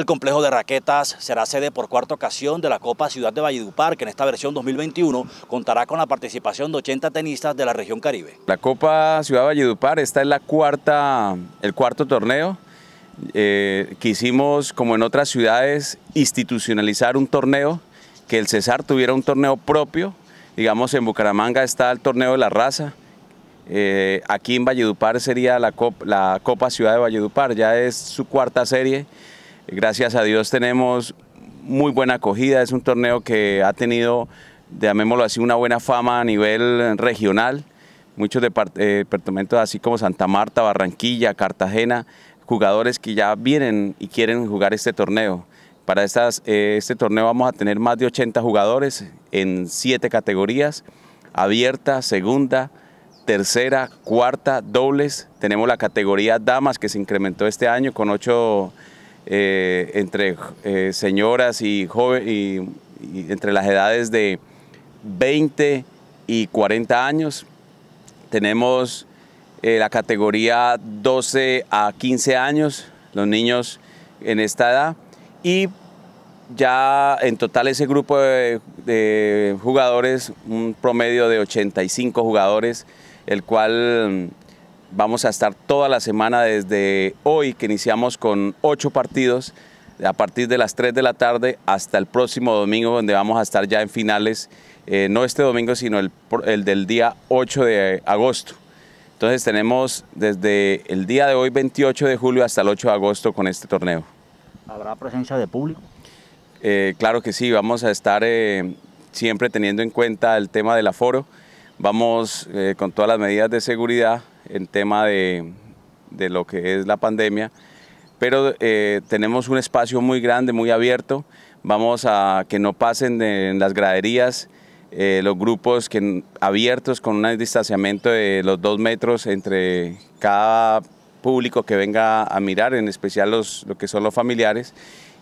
El complejo de raquetas será sede por cuarta ocasión de la Copa Ciudad de Valledupar, que en esta versión 2021 contará con la participación de 80 tenistas de la región Caribe. La Copa Ciudad de Valledupar, está es la cuarta, el cuarto torneo. Eh, quisimos, como en otras ciudades, institucionalizar un torneo, que el Cesar tuviera un torneo propio. Digamos, en Bucaramanga está el torneo de la raza, eh, aquí en Valledupar sería la, la Copa Ciudad de Valledupar, ya es su cuarta serie. Gracias a Dios tenemos muy buena acogida, es un torneo que ha tenido, llamémoslo así, una buena fama a nivel regional. Muchos eh, departamentos así como Santa Marta, Barranquilla, Cartagena, jugadores que ya vienen y quieren jugar este torneo. Para eh, este torneo vamos a tener más de 80 jugadores en 7 categorías, abierta, segunda, tercera, cuarta, dobles. Tenemos la categoría damas que se incrementó este año con 8 eh, entre eh, señoras y jóvenes, y, entre las edades de 20 y 40 años. Tenemos eh, la categoría 12 a 15 años, los niños en esta edad. Y ya en total ese grupo de jugadores, un promedio de 85 jugadores, el cual Vamos a estar toda la semana desde hoy que iniciamos con ocho partidos a partir de las 3 de la tarde hasta el próximo domingo donde vamos a estar ya en finales, eh, no este domingo sino el, del día 8 de agosto. Entonces tenemos desde el día de hoy 28 de julio hasta el 8 de agosto con este torneo. ¿Habrá presencia de público? Eh, claro que sí, vamos a estar eh, siempre teniendo en cuenta el tema del aforo, vamos con todas las medidas de seguridad en tema de, de lo que es la pandemia, pero eh, tenemos un espacio muy grande, muy abierto, vamos a que no pasen en las graderías eh, los grupos que, abiertos con un distanciamiento de los dos metros entre cada público que venga a mirar, en especial los, lo que son los familiares,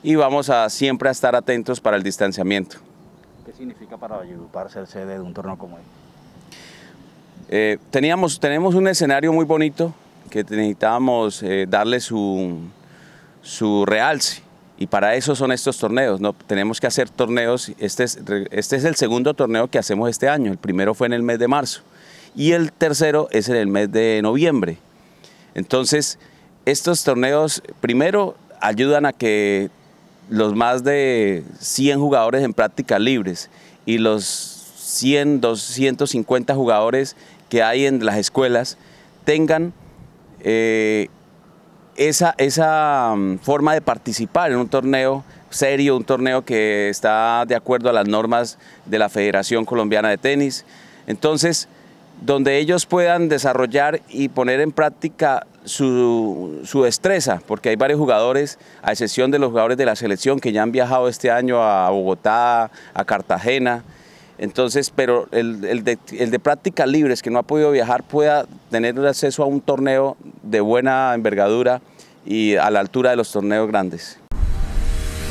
y vamos a siempre a estar atentos para el distanciamiento. ¿Qué significa para Valledupar ser sede de un torneo como este? Eh, teníamos, tenemos un escenario muy bonito que necesitábamos eh, darle su, realce y para eso son estos torneos. ¿no? Tenemos que hacer torneos, este es, este es el segundo torneo que hacemos este año, el primero fue en el mes de marzo y el tercero es en el mes de noviembre. Entonces, estos torneos primero ayudan a que los más de 100 jugadores en práctica libres y los 100, 250 jugadores que hay en las escuelas tengan eh, esa, mm, forma de participar en un torneo serio, un torneo que está de acuerdo a las normas de la Federación Colombiana de Tenis. Entonces, donde ellos puedan desarrollar y poner en práctica su, su, destreza, porque hay varios jugadores, a excepción de los jugadores de la selección que ya han viajado este año a Bogotá, a Cartagena, entonces, pero el, de, el práctica libres que no ha podido viajar pueda tener acceso a un torneo de buena envergadura y a la altura de los torneos grandes.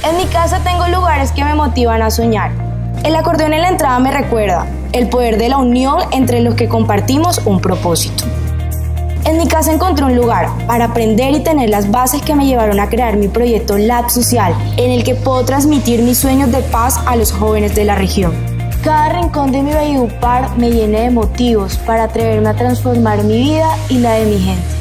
En mi casa tengo lugares que me motivan a soñar. El acordeón en la entrada me recuerda el poder de la unión entre los que compartimos un propósito. En mi casa encontré un lugar para aprender y tener las bases que me llevaron a crear mi proyecto Lab Social, en el que puedo transmitir mis sueños de paz a los jóvenes de la región. Cada rincón de mi Bayupar me llené de motivos para atreverme a transformar mi vida y la de mi gente.